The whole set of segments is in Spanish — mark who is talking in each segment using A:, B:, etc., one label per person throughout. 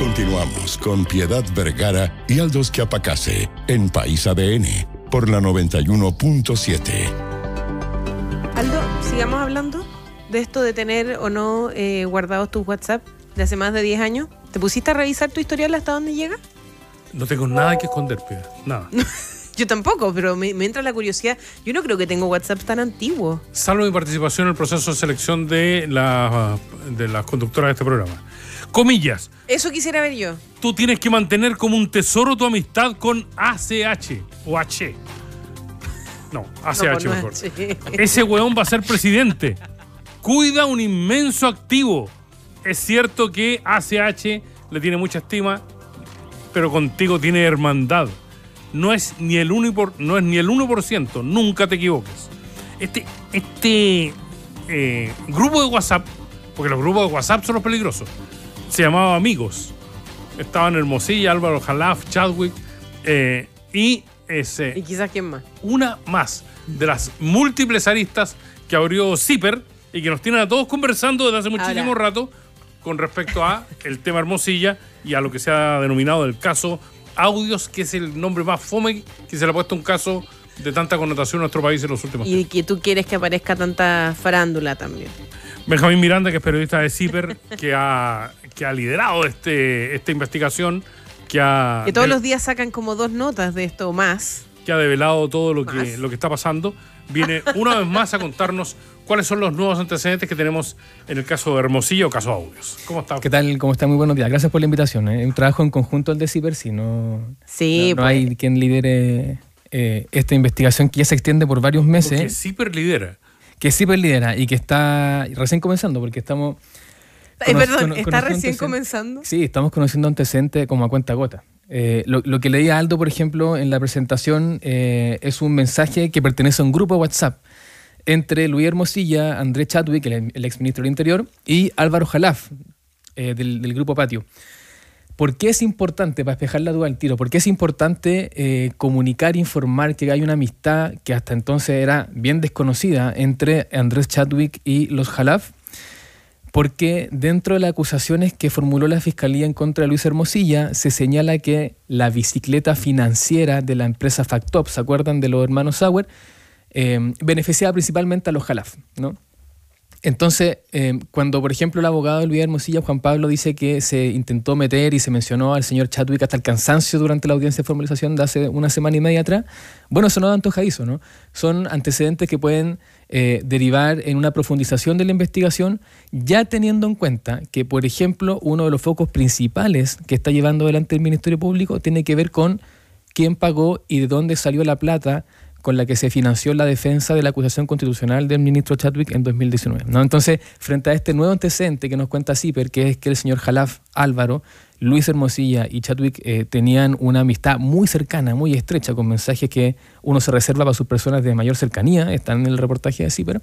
A: Continuamos con Piedad Vergara y Aldo Quiapacase en País ADN por la 91.7.
B: Aldo, sigamos hablando de esto de tener o no eh, guardados tus WhatsApp de hace más de 10 años. ¿Te pusiste a revisar tu historial hasta dónde llega?
A: No tengo nada que esconder, Piedad. Nada.
B: Yo tampoco, pero me, entra la curiosidad. Yo no creo que tengo WhatsApp tan antiguo.
A: Salvo mi participación en el proceso de selección de las conductoras de este programa. Comillas.
B: Eso quisiera ver yo.
A: Tú tienes que mantener como un tesoro tu amistad con ACH o H. No, ACH mejor. Ese weón va a ser presidente. Cuida un inmenso activo. Es cierto que ACH le tiene mucha estima, pero contigo tiene hermandad. No es ni el, no es ni el 1%, nunca te equivoques. Este, este eh, grupo de WhatsApp, porque los grupos de WhatsApp son los peligrosos, se llamaba Amigos. Estaban Hermosilla, Álvaro Jalaf, Chadwick eh, y ese. Y quizás quién más. Una más de las múltiples aristas que abrió Zipper y que nos tienen a todos conversando desde hace muchísimo rato con respecto a el tema Hermosilla y a lo que se ha denominado el caso Audios, que es el nombre más fome que se le ha puesto un caso de tanta connotación en nuestro país en los últimos años.
B: Y que tú quieres que aparezca tanta farándula también.
A: Benjamín Miranda, que es periodista de CIPER, que ha que ha liderado este, esta investigación. Que, ha, que todos los
B: días sacan como dos notas
A: de esto más. Que ha develado todo lo, que, lo que está pasando. Viene una vez más a contarnos cuáles son los nuevos antecedentes que tenemos en el caso de Hermosillo, caso Audios. ¿Cómo está? ¿Qué
C: tal? ¿Cómo está? Muy buenos días. Gracias por la invitación. ¿eh? un trabajo en conjunto al de Ciber, si no, sí, no, pues. hay quien lidere eh, esta investigación que ya se extiende por varios meses. Que Ciber lidera. Que Ciber lidera y que está recién comenzando porque estamos
A: está, perdón, está
C: recién comenzando. Sí, estamos conociendo antecedentes como a cuenta gota. Eh, lo, que leía Aldo, por ejemplo, en la presentación eh, es un mensaje que pertenece a un grupo WhatsApp entre Luis Hermosilla, Andrés Chadwick, el, exministro del Interior, y Álvaro Jalaf, eh, del, Grupo Patio. ¿Por qué es importante, para despejar la duda al tiro, por qué es importante comunicar, informar que hay una amistad que hasta entonces era bien desconocida entre Andrés Chadwick y los Jalaf? porque dentro de las acusaciones que formuló la Fiscalía en contra de Luis Hermosilla, se señala que la bicicleta financiera de la empresa Factop, ¿se acuerdan de los hermanos Sauer? Eh, beneficiaba principalmente a los Jalaf, ¿no? Entonces, em, cuando por ejemplo el abogado del Hermosilla, Juan Pablo, dice que se intentó meter y se mencionó al señor Chadwick hasta el cansancio durante la audiencia de formalización de hace una semana y media atrás, bueno, eso no da ¿eso ¿no? Son antecedentes que pueden eh, derivar en una profundización de la investigación, ya teniendo en cuenta que, por ejemplo, uno de los focos principales que está llevando adelante el Ministerio Público tiene que ver con quién pagó y de dónde salió la plata con la que se financió la defensa de la acusación constitucional del ministro Chadwick en 2019. Entonces, frente a este nuevo antecedente que nos cuenta Zipper, que es que el señor Jalaf Álvaro, Luis Hermosilla y Chadwick eh, tenían una amistad muy cercana, muy estrecha, con mensajes que uno se reserva para sus personas de mayor cercanía, están en el reportaje de Zipper,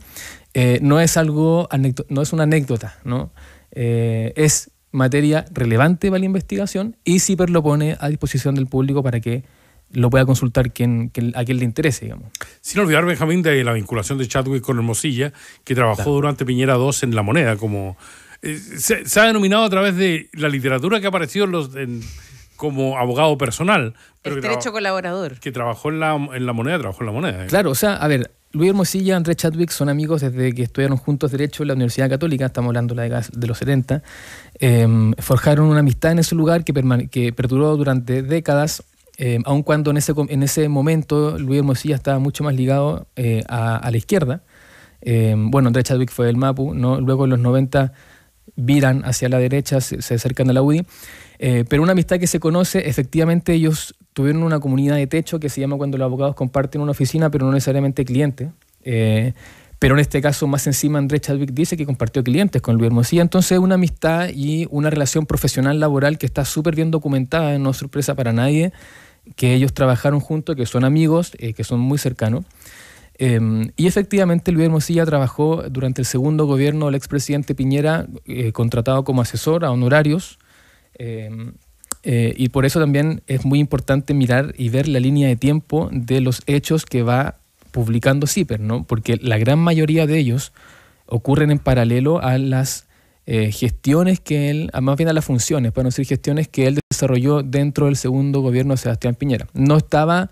C: eh, no es algo, no es una anécdota, ¿no? Eh, es materia relevante para la investigación y Zipper lo pone a disposición del público para que lo pueda consultar quien, a quien le interese, digamos.
A: Sin olvidar, Benjamín, de la vinculación de Chadwick con Hermosilla, que trabajó durante Piñera II en La Moneda, como eh, se, ha denominado a través de la literatura que ha aparecido los, como abogado personal. Pero derecho colaborador. Que trabajó en la, Moneda, trabajó en La Moneda. Eh.
C: Claro, o sea, a ver, Luis Hermosilla, y Andrés Chadwick son amigos desde que estudiaron juntos Derecho en la Universidad Católica, estamos hablando de, de los 70. Em, forjaron una amistad en ese lugar que, que perduró durante décadas Em, aun cuando en ese, en ese momento Luis Hermosilla estaba mucho más ligado eh, a, la izquierda. Em, bueno, André Chadwick fue del Mapu, luego en los 90 viran hacia la derecha, se, acercan a la UDI, eh, pero una amistad que se conoce, efectivamente ellos tuvieron una comunidad de techo que se llama cuando los abogados comparten una oficina, pero no necesariamente clientes. Eh, pero en este caso, más encima, André Chadwick dice que compartió clientes con Luis Hermosilla. Entonces, una amistad y una relación profesional laboral que está súper bien documentada, no sorpresa para nadie que ellos trabajaron juntos, que son amigos, eh, que son muy cercanos. Em, y efectivamente Luis Hermosilla trabajó durante el segundo gobierno del expresidente Piñera, eh, contratado como asesor a honorarios. Em, eh, y por eso también es muy importante mirar y ver la línea de tiempo de los hechos que va publicando CIPER, ¿no? porque la gran mayoría de ellos ocurren en paralelo a las eh, gestiones que él, ah, más bien a las funciones, para no decir gestiones que él desarrolló dentro del segundo gobierno de Sebastián Piñera. No estaba,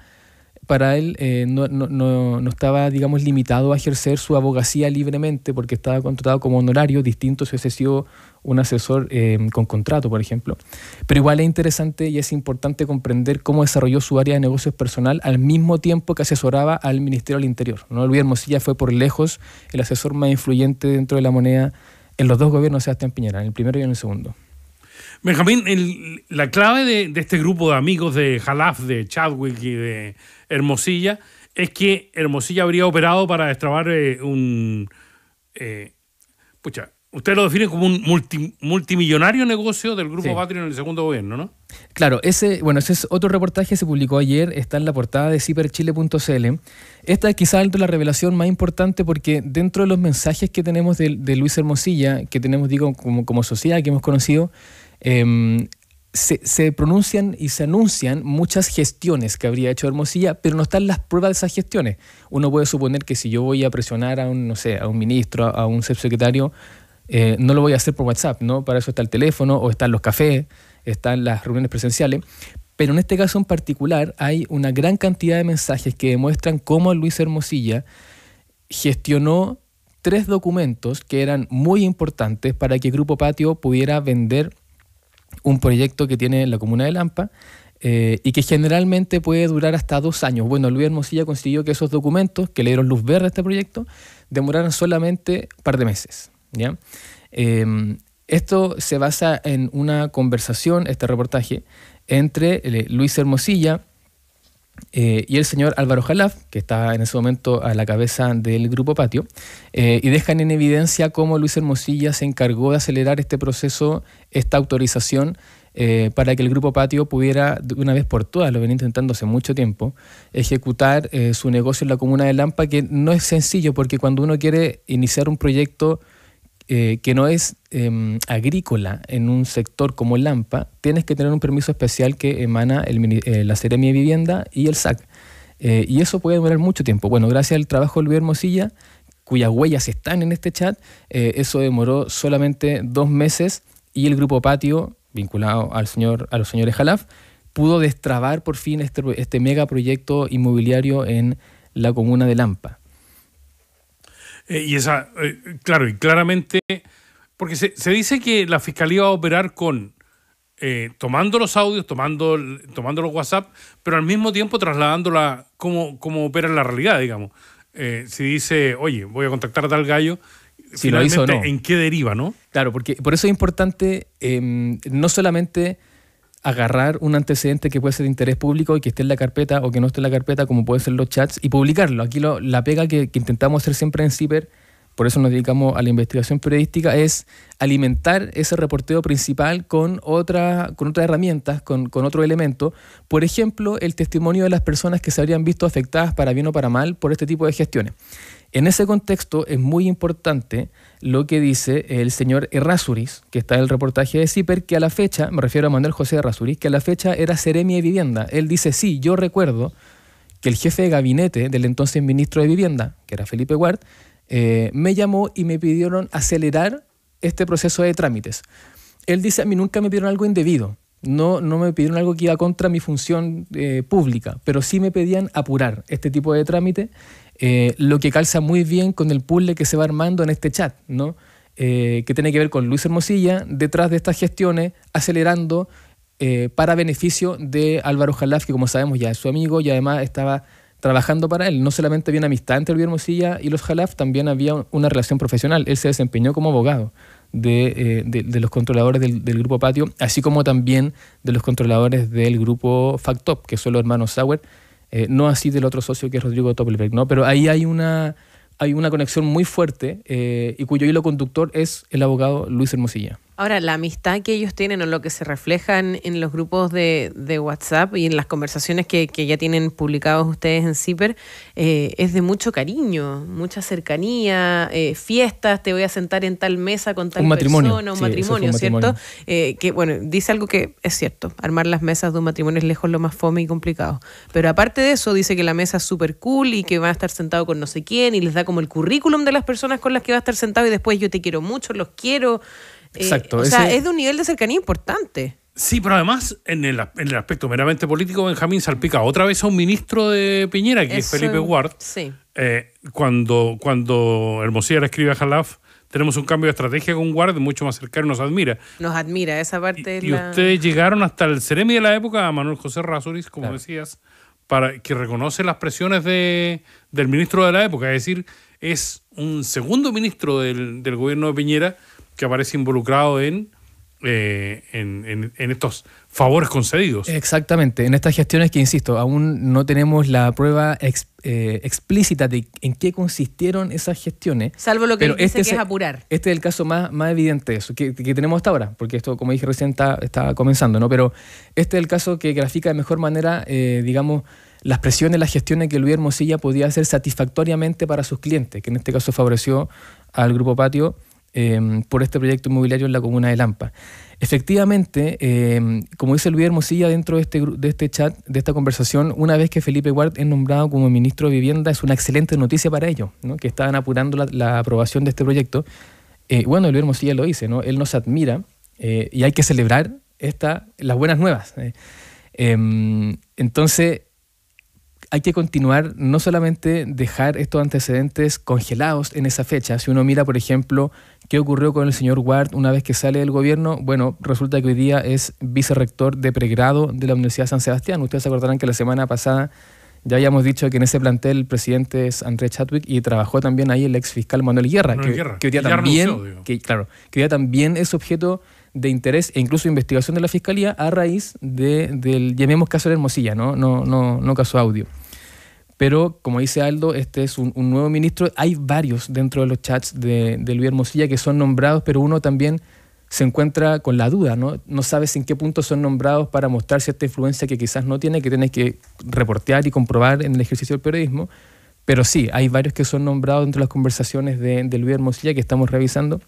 C: para él, eh, no, estaba, digamos, limitado a ejercer su abogacía libremente porque estaba contratado como honorario, distinto si hubiese sido un asesor eh, con contrato, por ejemplo. Pero igual es interesante y es importante comprender cómo desarrolló su área de negocios personal al mismo tiempo que asesoraba al Ministerio del Interior. No Luis Hermosilla fue por lejos el asesor más influyente dentro de la moneda en los dos gobiernos se Sebastián Piñera, en el primero y en el segundo.
A: Benjamín, la clave de, este grupo de amigos de Jalaf, de Chadwick y de Hermosilla es que Hermosilla habría operado para destrabar eh, un... Eh, pucha, Usted lo define como un multimillonario negocio del Grupo sí. en el segundo gobierno, ¿no?
C: Claro, ese, bueno, ese es otro reportaje que se publicó ayer, está en la portada de ciperchile.cl. Esta es quizás la revelación más importante porque dentro de los mensajes que tenemos de, Luis Hermosilla, que tenemos, digo, como, como sociedad que hemos conocido, em, se, pronuncian y se anuncian muchas gestiones que habría hecho Hermosilla, pero no están las pruebas de esas gestiones. Uno puede suponer que si yo voy a presionar a un, no a un ministro, a, a un subsecretario, eh, no lo voy a hacer por WhatsApp, ¿no? Para eso está el teléfono o están los cafés, están las reuniones presenciales. Pero en este caso en particular hay una gran cantidad de mensajes que demuestran cómo Luis Hermosilla gestionó tres documentos que eran muy importantes para que Grupo Patio pudiera vender un proyecto que tiene en la comuna de Lampa eh, y que generalmente puede durar hasta dos años. Bueno, Luis Hermosilla consiguió que esos documentos que le dieron luz verde a este proyecto demoraran solamente un par de meses. Em, esto se basa en una conversación, este reportaje, entre eh, Luis Hermosilla eh, y el señor Álvaro Jalaf, que está en ese momento a la cabeza del Grupo Patio, eh, y dejan en evidencia cómo Luis Hermosilla se encargó de acelerar este proceso, esta autorización para que el Grupo Patio pudiera, de una vez por todas, lo venía intentando hace mucho tiempo, ejecutar su negocio en la comuna de Lampa, que no es sencillo porque cuando uno quiere iniciar un proyecto eh, que no es em, agrícola en un sector como el tienes que tener un permiso especial que emana eh, la Seremia de Vivienda y el SAC. Eh, y eso puede demorar mucho tiempo. Bueno, gracias al trabajo de Luis Hermosilla, cuyas huellas están en este chat, eso demoró solamente dos meses y el Grupo Patio, vinculado al señor, a los señores Jalaf, pudo destrabar por fin este, este megaproyecto inmobiliario en la comuna de Lampa.
A: Eh, y esa, eh, claro, y claramente, porque se, se, dice que la fiscalía va a operar con eh, tomando los audios, tomando, tomando los WhatsApp, pero al mismo tiempo trasladándola como, como opera la realidad, digamos. si dice, oye, voy a contactar a tal gallo, si ¿en
C: qué deriva, no? Claro, porque por eso es importante em, no solamente agarrar un antecedente que puede ser de interés público y que esté en la carpeta o que no esté en la carpeta, como puede ser los chats, y publicarlo. Aquí lo, la pega que, intentamos hacer siempre en Ciber por eso nos dedicamos a la investigación periodística, es alimentar ese reporteo principal con, otra, con otras herramientas, con, otro elemento. Por ejemplo, el testimonio de las personas que se habrían visto afectadas para bien o para mal por este tipo de gestiones. En ese contexto es muy importante lo que dice el señor Errázuriz, que está en el reportaje de CIPER, que a la fecha, me refiero a Manuel José Errázuriz, que a la fecha era seremi de vivienda. Él dice, sí, yo recuerdo que el jefe de gabinete del entonces ministro de Vivienda, que era Felipe Ward, eh, me llamó y me pidieron acelerar este proceso de trámites. Él dice, a mí nunca me pidieron algo indebido, no, no me pidieron algo que iba contra mi función eh, pública, pero sí me pedían apurar este tipo de trámite, eh, lo que calza muy bien con el puzzle que se va armando en este chat, ¿no? que tiene que ver con Luis Hermosilla, detrás de estas gestiones, acelerando para beneficio de Álvaro Jalaf, que como sabemos ya es su amigo y además estaba trabajando para él. No solamente había amistad entre Olvido Hermosilla y los Jalaf, también había una relación profesional. Él se desempeñó como abogado de, eh, los controladores del, grupo Patio, así como también de los controladores del grupo Factop, que son los hermanos Sauer, eh, no así del otro socio que es Rodrigo Toppelberg, ¿no? Pero ahí hay una, hay una conexión muy fuerte eh, y cuyo hilo conductor es el abogado Luis Hermosilla.
B: Ahora, la amistad que ellos tienen o lo que se reflejan en los grupos de, WhatsApp y en las conversaciones que, ya tienen publicados ustedes en CIPER eh, es de mucho cariño, mucha cercanía, eh, fiestas, te voy a sentar en tal mesa con tal persona, un matrimonio, ¿cierto? Eh, que bueno, dice algo que es cierto, armar las mesas de un matrimonio es lejos lo más fome y complicado. Pero aparte de eso, dice que la mesa es súper cool y que va a estar sentado con no sé quién y les da como el currículum de las personas con las que va a estar sentado y después yo te quiero mucho, los quiero. Eh, Exacto. o sea, es de un nivel de cercanía importante.
A: Sí, pero además, en el, aspecto meramente político, Benjamín salpica otra vez a un ministro de Piñera, que es Felipe Ward. Sí. Eh, cuando, cuando Hermosilla le escribe a Jalaf, tenemos un cambio de estrategia con Ward, mucho más cercano, nos admira.
B: Nos admira, esa parte. Y, ustedes
A: llegaron hasta el Ceremi de la época, a Manuel José Razuriz, como decías, para que reconoce las presiones del ministro de la época. Es decir, es un segundo ministro del, del gobierno de Piñera que aparece involucrado eh, en, en, estos favores concedidos.
C: Exactamente, en estas gestiones que, insisto, aún no tenemos la prueba eh, explícita de en qué consistieron esas gestiones. Salvo lo que dice este que es, apurar. Este es el caso más, más evidente de eso, que, tenemos hasta ahora, porque esto, como dije recién, está, comenzando, ¿no? Pero este es el caso que grafica de mejor manera, eh, digamos, las presiones, las gestiones que Luis Hermosilla podía hacer satisfactoriamente para sus clientes, que en este caso favoreció al Grupo Patio Em, por este proyecto inmobiliario en la comuna de Lampa. Efectivamente, em, como dice Luis Hermosilla dentro este de este, chat, de esta conversación, una vez que Felipe Ward es nombrado como ministro de Vivienda, es una excelente noticia para ellos, que estaban apurando la, aprobación de este proyecto. Eh, bueno, Luis Hermosilla lo dice, ¿no? él nos admira eh, y hay que celebrar esta, las buenas nuevas. Eh. Em, entonces, hay que continuar, no solamente dejar estos antecedentes congelados en esa fecha. Si uno mira, por ejemplo, ¿Qué ocurrió con el señor Ward una vez que sale del gobierno? Bueno, resulta que hoy día es vicerrector de pregrado de la Universidad de San Sebastián. Ustedes se acordarán que la semana pasada ya habíamos dicho que en ese plantel el presidente es Andrés Chadwick y trabajó también ahí el ex fiscal Manuel Guerra, que, hoy día también, claro, que también es objeto de interés e incluso investigación de la fiscalía a raíz de, del, llamemos caso de Hermosilla, ¿no? No, no, no caso audio. Pero como dice Aldo, este es un, nuevo ministro. Hay varios dentro de los chats de, Luis Hermosilla que son nombrados, pero uno también se encuentra con la duda, ¿no? No sabes en qué punto son nombrados para mostrar cierta influencia que quizás no tiene, que tienes que reportear y comprobar en el ejercicio del periodismo. Pero sí, hay varios que son nombrados dentro de las conversaciones de, Luis Hermosilla que estamos revisando,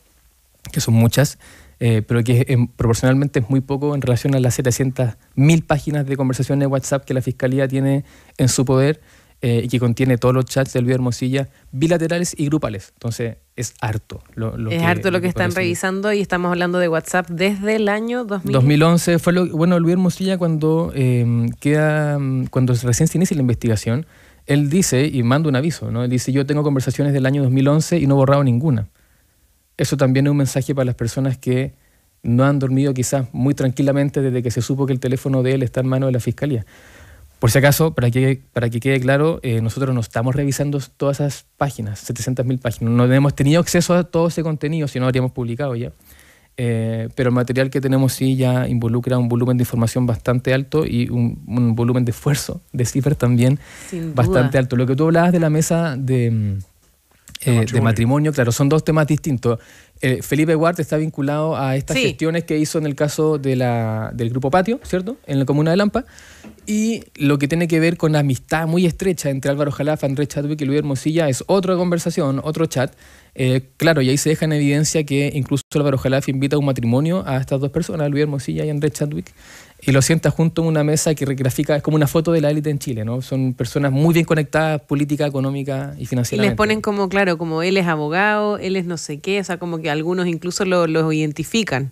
C: que son muchas, eh, pero que em, proporcionalmente es muy poco en relación a las 700.000 páginas de conversaciones de WhatsApp que la Fiscalía tiene en su poder eh, y que contiene todos los chats de Luis Hermosilla bilaterales y grupales. Entonces, es harto. Lo, es harto lo que, están
B: revisando y estamos hablando de WhatsApp desde el año 2011.
C: 2011. Fue lo, bueno, Luis Hermosilla cuando, em, queda, mm, cuando recién se inicia la investigación, él dice y manda un aviso, ¿no? dice, yo tengo conversaciones del año 2011 y no he borrado ninguna. Eso también es un mensaje para las personas que no han dormido quizás muy tranquilamente desde que se supo que el teléfono de él está en manos de la fiscalía. Por si acaso, para que, para que quede claro, eh, nosotros no estamos revisando todas esas páginas, 700.000 páginas. No hemos tenido acceso a todo ese contenido, si no habríamos publicado ya. Eh, pero el material que tenemos sí ya involucra un volumen de información bastante alto y un, volumen de esfuerzo de cifras también bastante alto. Lo que tú hablabas de la mesa de, eh, matrimonio. claro, son dos temas distintos. Felipe Ward está vinculado a estas gestiones que hizo en el caso de la, del Grupo Patio, ¿cierto? En la comuna de Lampa. Y lo que tiene que ver con la amistad muy estrecha entre Álvaro Jalaf, Andrés Chadwick y Luis Hermosilla es otra conversación, otro chat. Eh, claro, y ahí se deja en evidencia que incluso Álvaro Jalaf invita a un matrimonio a estas dos personas, Luis Hermosilla y Andrés Chadwick, y lo sienta junto en una mesa que grafica, es como una foto de la élite en Chile, ¿no? Son personas muy bien conectadas política, económica y financiera. Y les
B: ponen como, claro, como él es abogado, él es no sé qué, o sea, como que algunos incluso los lo identifican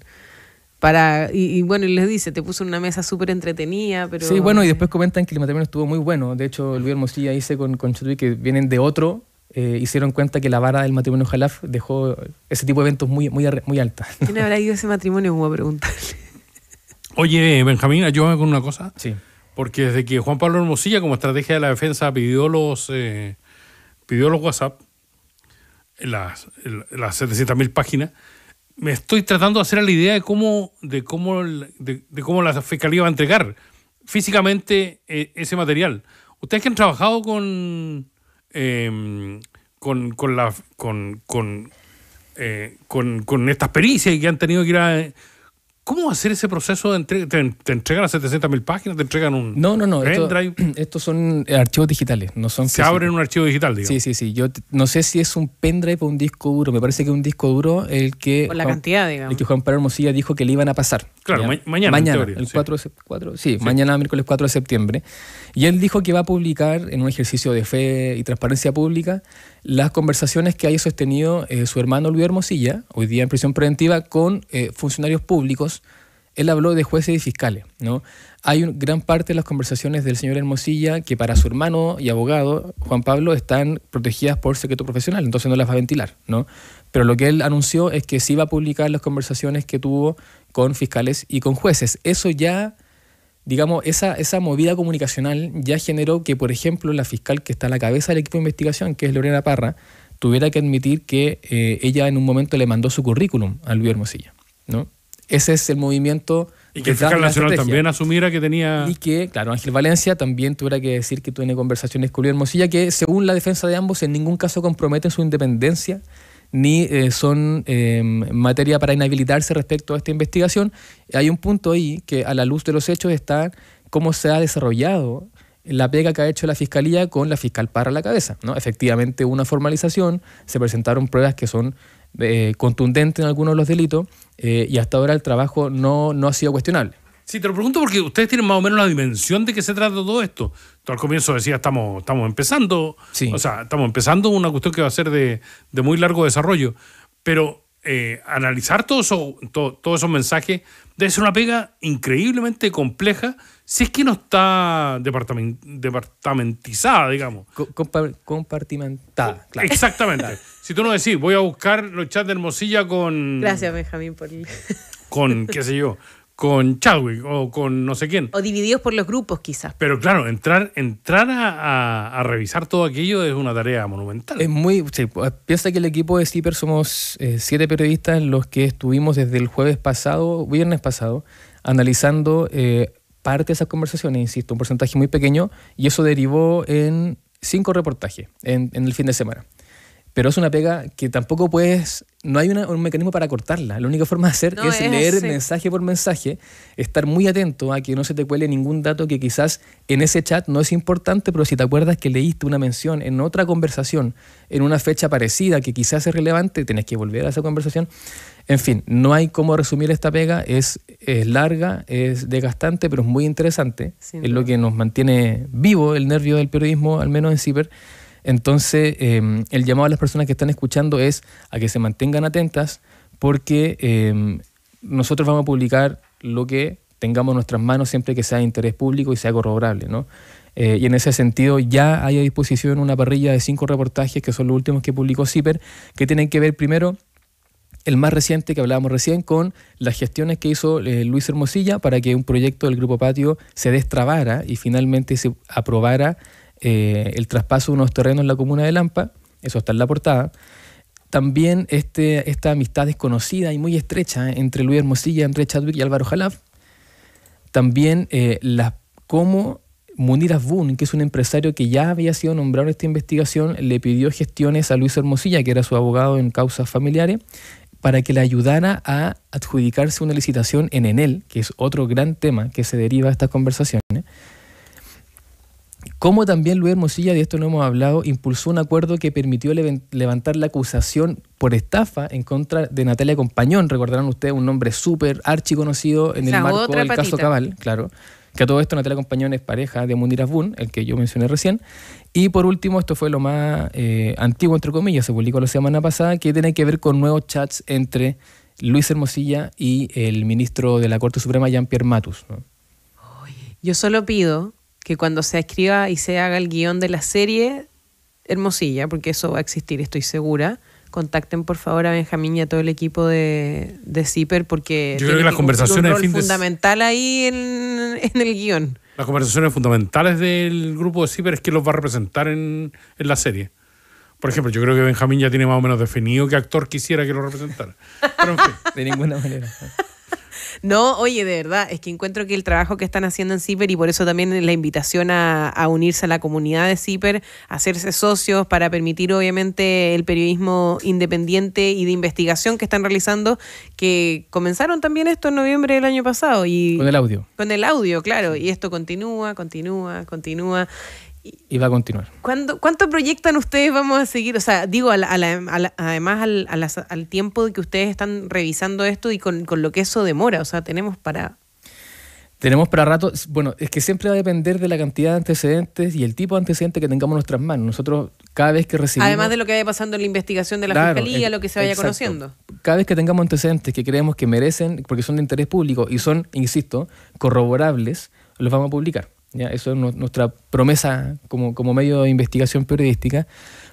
B: y, bueno, les dice, te puso una mesa súper entretenida, pero... Sí, bueno, y después
C: comentan que el matrimonio estuvo muy bueno. De hecho, Luis Hermosilla dice con, con que vienen de otro, eh, hicieron cuenta que la vara del matrimonio Jalaf dejó ese tipo de eventos muy, muy, muy alta. ¿Quién habrá ido ese matrimonio? Voy a preguntarle.
A: Oye, Benjamín, ayúdame con una cosa. Sí. Porque desde que Juan Pablo Hermosilla, como estrategia de la defensa, pidió los, eh, pidió los WhatsApp, las, las 700.000 páginas, me estoy tratando de hacer la idea de cómo, de cómo, de, cómo la fiscalía va a entregar físicamente eh, ese material. Ustedes que han trabajado con, eh, con, con, la, eh, con, con, estas pericias y que han tenido que ir a, ¿Cómo hacer ese proceso de entrega? ¿Te, entregan las 700 mil páginas? ¿Te entregan un No, no, no.
C: estos son eh, archivos digitales, no son... Se abren un archivo digital, digamos. Sí, sí, sí. Yo no sé si es un pendrive o un disco duro. Me parece que un disco duro el que... la Juan,
B: cantidad, digamos. El que
C: Juan Hermosilla dijo que le iban a pasar. Claro, mañana. Mañana, el 4 de septiembre. sí, sí, mañana, miércoles 4 de septiembre. Y él dijo que va a publicar en un ejercicio de fe y transparencia pública las conversaciones que haya sostenido eh, su hermano Luis Hermosilla, hoy día en prisión preventiva, con eh, funcionarios públicos. Él habló de jueces y fiscales. ¿no? Hay un, gran parte de las conversaciones del señor Hermosilla que para su hermano y abogado, Juan Pablo, están protegidas por secreto profesional, entonces no las va a ventilar. ¿no? Pero lo que él anunció es que sí va a publicar las conversaciones que tuvo con fiscales y con jueces. Eso ya digamos, esa, esa movida comunicacional ya generó que, por ejemplo, la fiscal que está a la cabeza del equipo de investigación, que es Lorena Parra, tuviera que admitir que eh, ella en un momento le mandó su currículum a Luis Hermosilla. ¿no? Ese es el movimiento.
A: Y que el fiscal nacional también
C: asumiera que tenía. Y que, claro, Ángel Valencia también tuviera que decir que tiene conversaciones con Luis Hermosilla, que según la defensa de ambos, en ningún caso comprometen su independencia ni eh, son em, materia para inhabilitarse respecto a esta investigación. Hay un punto ahí que a la luz de los hechos está cómo se ha desarrollado la pega que ha hecho la fiscalía con la fiscal para la cabeza. ¿no? Efectivamente, una formalización, se presentaron pruebas que son eh, contundentes en algunos de los delitos eh, y hasta ahora el trabajo no ha sido
A: cuestionable. Sí, te lo pregunto porque ustedes tienen más o menos la dimensión de qué se trata todo esto. al comienzo decía estamos, estamos empezando, o sea, estamos empezando una cuestión que va a ser de, muy largo desarrollo, pero eh, analizar todos todo, esos mensajes debe ser una pega increíblemente compleja si es que no está departament, departamentizada, digamos. compartimentada, claro. Exactamente. si tú no decís, voy a buscar los chats de Hermosilla con... Gracias, Benjamín, por... con, qué sé yo, con Chadwick o con no sé quién. O divididos por los grupos quizás. Pero claro, entrar, entrar a, revisar todo aquello es una tarea monumental.
C: Es muy, piensa que el equipo de CIPER somos eh, siete periodistas los que estuvimos desde el jueves pasado, viernes pasado, analizando eh, parte de esas conversaciones, insisto, un porcentaje muy pequeño, y eso derivó en cinco reportajes en, en el fin de semana. Pero es una pega que tampoco puedes no hay un mecanismo para cortarla. La única forma de hacer es, leer mensaje por mensaje, estar muy atento a que no se te cuele ningún dato que quizás en ese chat no es importante, pero si te acuerdas que leíste una mención en otra conversación, en una fecha parecida que quizás es relevante, tenés que volver a esa conversación. En fin, no hay cómo resumir esta pega, es, larga, es desgastante, pero es muy interesante. es lo que nos mantiene vivo el nervio del periodismo, al menos en ciber. Entonces, em, el llamado a las personas que están escuchando es a que se mantengan atentas porque em, nosotros vamos a publicar lo que tengamos en nuestras manos siempre que sea de interés público y sea corroborable, ¿no? Eh, y en ese sentido ya hay a disposición una parrilla de cinco reportajes, que son los últimos que publicó CIPER, que tienen que ver primero el más reciente que hablábamos recién con las gestiones que hizo eh, Luis Hermosilla para que un proyecto del Grupo Patio se destrabara y finalmente se aprobara eh, el traspaso de unos terrenos en la comuna de Lampa, eso está en la portada. También este, esta amistad desconocida y muy estrecha entre Luis Hermosilla, entre Chadwick y Álvaro Jalaf. También eh, la, cómo Munir Azbun, que es un empresario que ya había sido nombrado en esta investigación, le pidió gestiones a Luis Hermosilla, que era su abogado en causas familiares, para que le ayudara a adjudicarse una licitación en Enel, que es otro gran tema que se deriva de estas conversaciones. Como también Luis Hermosilla, de esto no hemos hablado, impulsó un acuerdo que permitió levantar la acusación por estafa en contra de Natalia Compañón. Recordarán ustedes un nombre súper archiconocido en el marco del caso Cabal, claro. Que a todo esto Natalia Compañón es pareja de Mundirazbun, el que yo mencioné recién. Y por último, esto fue lo más eh, antiguo, entre comillas, se publicó la semana pasada, que tiene que ver con nuevos chats entre Luis Hermosilla y el ministro de la Corte Suprema, Jean-Pierre Matus.
B: Yo solo pido que cuando se escriba y se haga el guión de la serie, hermosilla, porque eso va a existir, estoy segura. Contacten por favor a Benjamín y a todo el equipo de, de Zipper porque yo creo que las conversaciones un fundamental ahí en, el guión.
A: Las conversaciones fundamentales del grupo de Zipper es que los va a representar en, en la serie. Por ejemplo, yo creo que Benjamín ya tiene más o menos definido qué actor quisiera que lo representara. Pero en fin. De ninguna manera.
B: No, oye, de verdad, es que encuentro que el trabajo que están haciendo en CIPER y por eso también la invitación a, unirse a la comunidad de CIPER, hacerse socios para permitir obviamente el periodismo independiente y de investigación que están realizando, que comenzaron también esto en noviembre del año pasado. Y, con el audio. Con el audio, claro. Y esto continúa, continúa, continúa y va a continuar. ¿Cuánto proyectan ustedes vamos a seguir? O sea, digo, además al, al, tiempo que ustedes están revisando esto y con, lo que eso demora, o sea, tenemos para...
C: Tenemos para rato, bueno, es que siempre va a depender de la cantidad de antecedentes y el tipo de antecedente que tengamos en nuestras manos. Nosotros cada vez que recibimos... Además de
B: lo que vaya pasando en la investigación de la Fiscalía, lo que se vaya conociendo.
C: Cada vez que tengamos antecedentes que creemos que merecen, porque son de interés público y son, insisto, corroborables, los vamos a publicar. Eso es nuestra promesa como, medio de investigación periodística.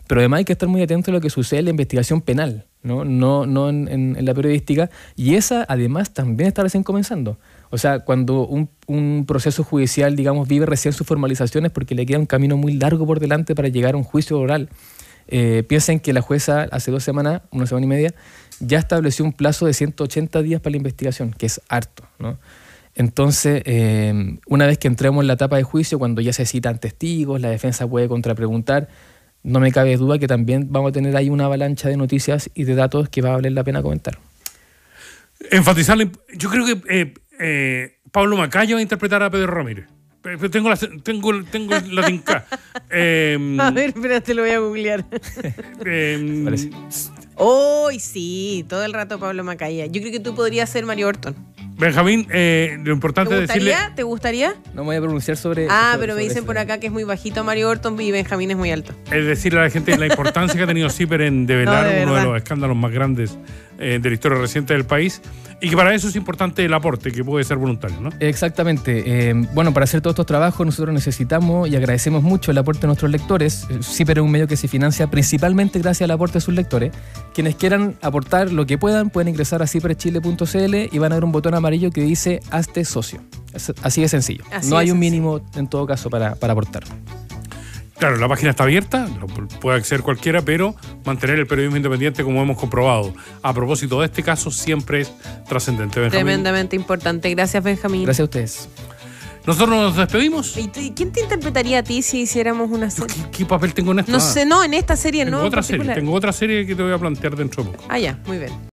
C: Pero además hay que estar muy atento a lo que sucede en la investigación penal, no, no, en, la periodística. Y esa además también está recién comenzando. O sea, cuando un, proceso judicial, digamos, vive recién sus formalizaciones porque le queda un camino muy largo por delante para llegar a un juicio oral. Eh, piensen que la jueza hace dos semanas, una semana y media, ya estableció un plazo de 180 días para la investigación, que es harto, ¿no? Entonces, em, una vez que entremos en la etapa de juicio, cuando ya se citan testigos, la defensa puede contrapreguntar, no me cabe duda que también vamos a tener ahí una avalancha de noticias y de datos que va a valer la pena comentar.
A: Enfatizarle yo creo que eh, eh, Pablo Macaya va a interpretar a Pedro Ramírez. Tengo la, tengo, em, a ver, espérate, lo voy a googlear. Em, Hoy
B: sí, todo el rato Pablo Macaya. Yo creo que tú podrías ser Mario Orton.
A: Benjamín, eh, lo importante ¿Te decirle... ¿Te gustaría? No me voy a pronunciar sobre... Ah, pero me dicen
B: por acá que es muy bajito Mario Orton y Benjamín es muy alto.
A: Es decirle a la gente la importancia que ha tenido CIPER en develar uno de los escándalos más grandes eh, de la historia reciente del país. Y que para eso es importante el aporte, que puede ser voluntario,
C: ¿no? Exactamente. Eh, bueno, para hacer todos estos trabajos nosotros necesitamos y agradecemos mucho el aporte de nuestros lectores. CIPER es un medio que se financia principalmente gracias al aporte de sus lectores. Quienes quieran aportar lo que puedan pueden ingresar a ciperchile.cl y van a ver un botón amarillo ello que dice hazte socio. Así de sencillo. no hay un mínimo en todo caso para, aportar.
A: Claro, la página está abierta, puede acceder cualquiera, pero mantener el periodismo independiente como hemos comprobado. A propósito de este caso, siempre es trascendente, Tremendamente
B: importante. Gracias, Benjamín. Gracias a
A: ustedes. Nosotros nos despedimos.
B: quién te interpretaría a ti si hiciéramos
A: una serie? ¿Qué, papel tengo en esta? No ah. sé,
B: no, en esta serie no. Otra serie, tengo
A: otra serie que te voy a plantear dentro de poco.
B: Ah, ya, muy bien.